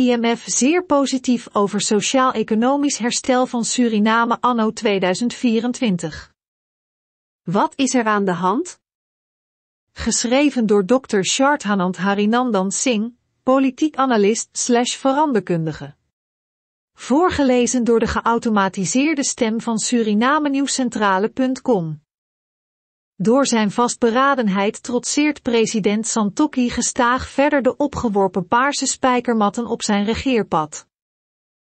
IMF zeer positief over sociaal-economisch herstel van Suriname anno 2024. Wat is er aan de hand? Geschreven door Dr. Shardhanand Harinandan Singh, politiek analist slash veranderkundige. Voorgelezen door de geautomatiseerde stem van Surinamenieuwscentrale.com. Door zijn vastberadenheid trotseert president Santoki gestaag verder de opgeworpen paarse spijkermatten op zijn regeerpad.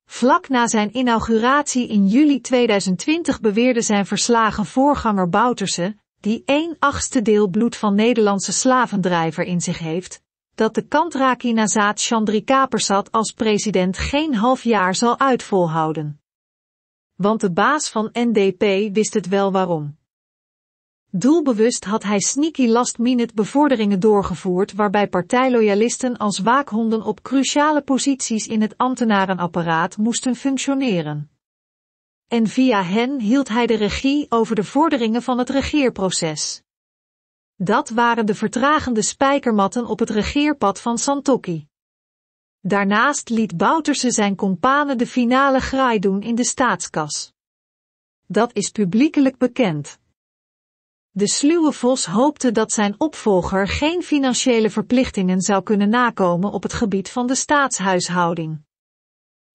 Vlak na zijn inauguratie in juli 2020 beweerde zijn verslagen voorganger Bouterse, die één achtste deel bloed van Nederlandse slavendrijver in zich heeft, dat de kantraki Nazaat Chandri als president geen half jaar zal uitvolhouden. Want de baas van NDP wist het wel waarom. Doelbewust had hij sneaky last-minute bevorderingen doorgevoerd waarbij partijloyalisten als waakhonden op cruciale posities in het ambtenarenapparaat moesten functioneren. En via hen hield hij de regie over de vorderingen van het regeerproces. Dat waren de vertragende spijkermatten op het regeerpad van Santokki. Daarnaast liet Bouterse zijn kompanen de finale graai doen in de staatskas. Dat is publiekelijk bekend. De sluwe vos hoopte dat zijn opvolger geen financiële verplichtingen zou kunnen nakomen op het gebied van de staatshuishouding.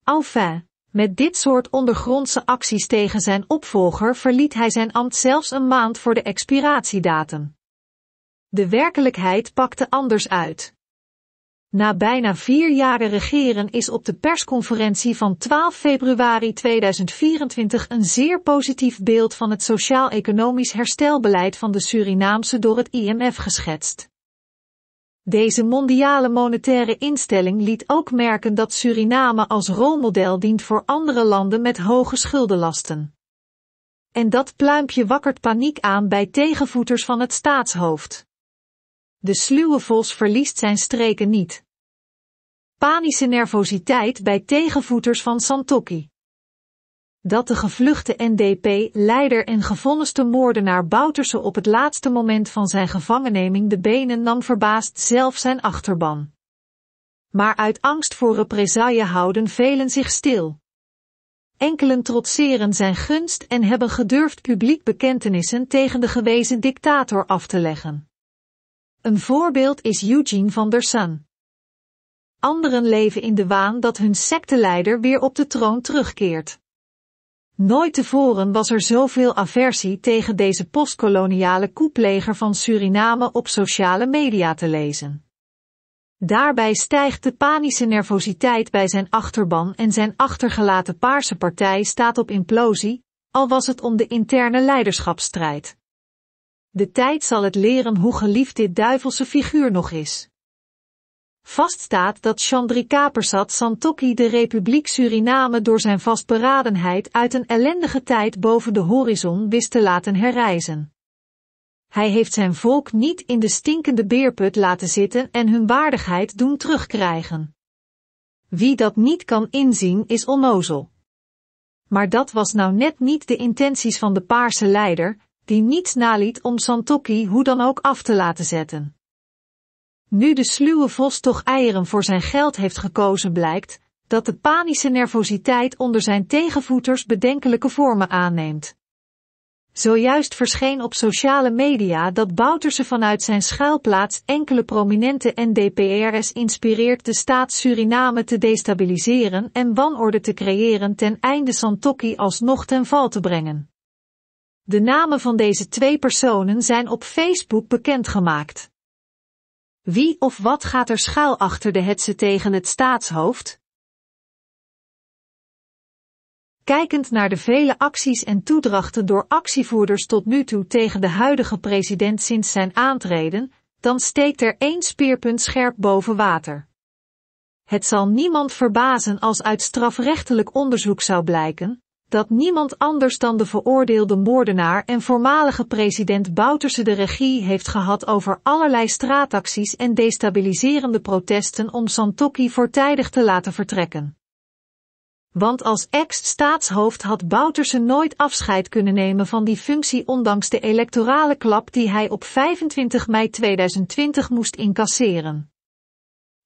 Enfin, met dit soort ondergrondse acties tegen zijn opvolger verliet hij zijn ambt zelfs een maand voor de expiratiedatum. De werkelijkheid pakte anders uit. Na bijna vier jaren regeren is op de persconferentie van 12 februari 2024 een zeer positief beeld van het sociaal-economisch herstelbeleid van de Surinaamse door het IMF geschetst. Deze mondiale monetaire instelling liet ook merken dat Suriname als rolmodel dient voor andere landen met hoge schuldenlasten. En dat pluimpje wakkert paniek aan bij tegenvoeters van het staatshoofd. De sluwe vos verliest zijn streken niet. Panische nervositeit bij tegenvoeters van Santoki. Dat de gevluchte NDP-leider en gevonniste moordenaar Bouterse op het laatste moment van zijn gevangenneming de benen nam verbaast zelf zijn achterban. Maar uit angst voor represaille houden velen zich stil. Enkelen trotseren zijn gunst en hebben gedurfd publiek bekentenissen tegen de gewezen dictator af te leggen. Een voorbeeld is Eugene van der Sun. Anderen leven in de waan dat hun secteleider weer op de troon terugkeert. Nooit tevoren was er zoveel aversie tegen deze postkoloniale koepleger van Suriname op sociale media te lezen. Daarbij stijgt de panische nervositeit bij zijn achterban en zijn achtergelaten paarse partij staat op implosie, al was het om de interne leiderschapsstrijd. De tijd zal het leren hoe geliefd dit duivelse figuur nog is. staat dat Kapersat Santokki de Republiek Suriname door zijn vastberadenheid uit een ellendige tijd boven de horizon wist te laten herrijzen. Hij heeft zijn volk niet in de stinkende beerput laten zitten en hun waardigheid doen terugkrijgen. Wie dat niet kan inzien is onnozel. Maar dat was nou net niet de intenties van de Paarse leider, die niets naliet om Santokki hoe dan ook af te laten zetten. Nu de sluwe vos toch eieren voor zijn geld heeft gekozen blijkt, dat de panische nervositeit onder zijn tegenvoeters bedenkelijke vormen aanneemt. Zojuist verscheen op sociale media dat Bouterse vanuit zijn schuilplaats enkele prominente NDPR's inspireert de staat Suriname te destabiliseren en wanorde te creëren ten einde Santokki alsnog ten val te brengen. De namen van deze twee personen zijn op Facebook bekendgemaakt. Wie of wat gaat er schuil achter de hetze tegen het staatshoofd? Kijkend naar de vele acties en toedrachten door actievoerders tot nu toe tegen de huidige president sinds zijn aantreden, dan steekt er één speerpunt scherp boven water. Het zal niemand verbazen als uit strafrechtelijk onderzoek zou blijken dat niemand anders dan de veroordeelde moordenaar en voormalige president Bouterse de regie heeft gehad over allerlei straatacties en destabiliserende protesten om Santokki voortijdig te laten vertrekken. Want als ex-staatshoofd had Bouterse nooit afscheid kunnen nemen van die functie ondanks de electorale klap die hij op 25 mei 2020 moest incasseren.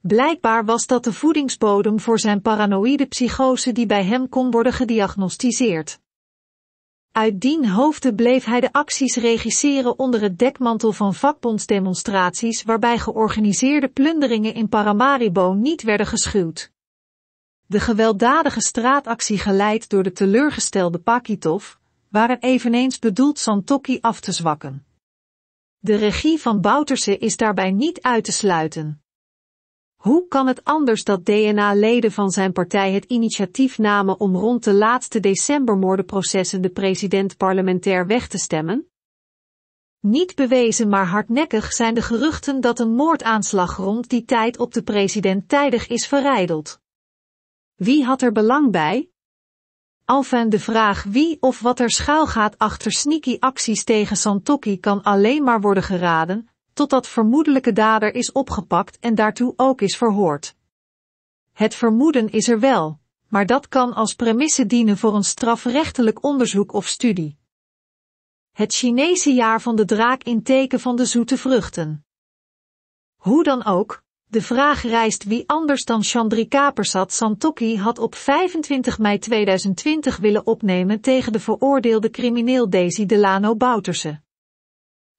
Blijkbaar was dat de voedingsbodem voor zijn paranoïde psychose die bij hem kon worden gediagnosticeerd. Uit dien hoofde bleef hij de acties regisseren onder het dekmantel van vakbondsdemonstraties waarbij georganiseerde plunderingen in Paramaribo niet werden geschuwd. De gewelddadige straatactie geleid door de teleurgestelde Pakitov waren eveneens bedoeld Santokki af te zwakken. De regie van Bouterse is daarbij niet uit te sluiten. Hoe kan het anders dat DNA-leden van zijn partij het initiatief namen om rond de laatste decembermoordenprocessen de president parlementair weg te stemmen? Niet bewezen maar hardnekkig zijn de geruchten dat een moordaanslag rond die tijd op de president tijdig is verrijdeld. Wie had er belang bij? Alfijn de vraag wie of wat er schuilgaat achter sneaky acties tegen Santoki kan alleen maar worden geraden, totdat vermoedelijke dader is opgepakt en daartoe ook is verhoord. Het vermoeden is er wel, maar dat kan als premisse dienen voor een strafrechtelijk onderzoek of studie. Het Chinese jaar van de draak in teken van de zoete vruchten. Hoe dan ook, de vraag rijst wie anders dan Chandrika Persat Santoki had op 25 mei 2020 willen opnemen tegen de veroordeelde crimineel Daisy Delano Bouterse.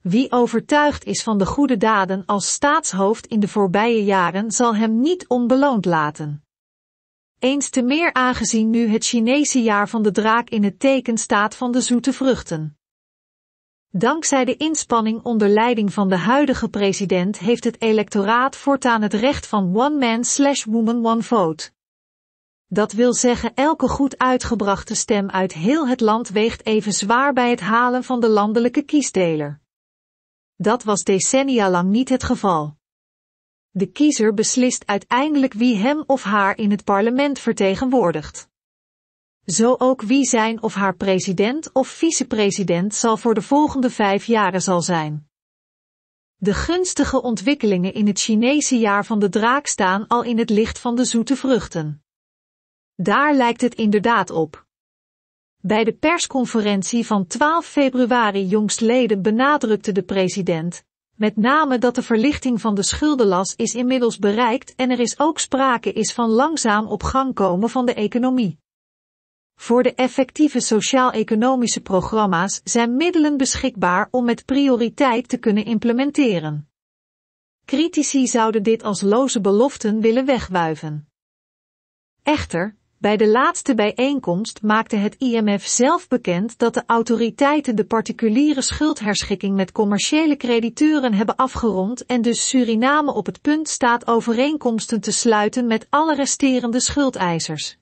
Wie overtuigd is van de goede daden als staatshoofd in de voorbije jaren zal hem niet onbeloond laten. Eens te meer aangezien nu het Chinese jaar van de draak in het teken staat van de zoete vruchten. Dankzij de inspanning onder leiding van de huidige president heeft het electoraat voortaan het recht van one man slash woman one vote. Dat wil zeggen elke goed uitgebrachte stem uit heel het land weegt even zwaar bij het halen van de landelijke kiesdeler. Dat was decennia lang niet het geval. De kiezer beslist uiteindelijk wie hem of haar in het parlement vertegenwoordigt. Zo ook wie zijn of haar president of vicepresident zal voor de volgende vijf jaren zal zijn. De gunstige ontwikkelingen in het Chinese jaar van de draak staan al in het licht van de zoete vruchten. Daar lijkt het inderdaad op bij de persconferentie van 12 februari jongstleden benadrukte de president, met name dat de verlichting van de schuldenlast is inmiddels bereikt en er is ook sprake is van langzaam op gang komen van de economie. Voor de effectieve sociaal-economische programma's zijn middelen beschikbaar om met prioriteit te kunnen implementeren. Critici zouden dit als loze beloften willen wegwuiven. Echter, bij de laatste bijeenkomst maakte het IMF zelf bekend dat de autoriteiten de particuliere schuldherschikking met commerciële crediteuren hebben afgerond en dus Suriname op het punt staat overeenkomsten te sluiten met alle resterende schuldeisers.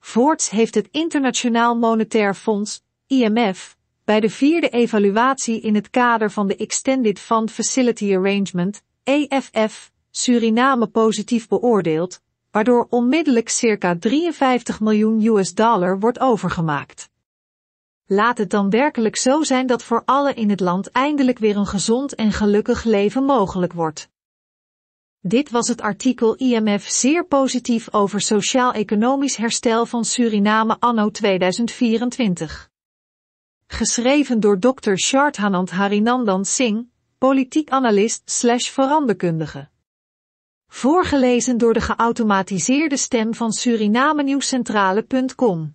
Voorts heeft het Internationaal Monetair Fonds, IMF, bij de vierde evaluatie in het kader van de Extended Fund Facility Arrangement, EFF, Suriname positief beoordeeld, waardoor onmiddellijk circa 53 miljoen US dollar wordt overgemaakt. Laat het dan werkelijk zo zijn dat voor alle in het land eindelijk weer een gezond en gelukkig leven mogelijk wordt. Dit was het artikel IMF zeer positief over sociaal-economisch herstel van Suriname anno 2024. Geschreven door Dr. Shardhanand Harinandan Singh, politiek analist slash veranderkundige. Voorgelezen door de geautomatiseerde stem van SurinameNieuwscentrale.com.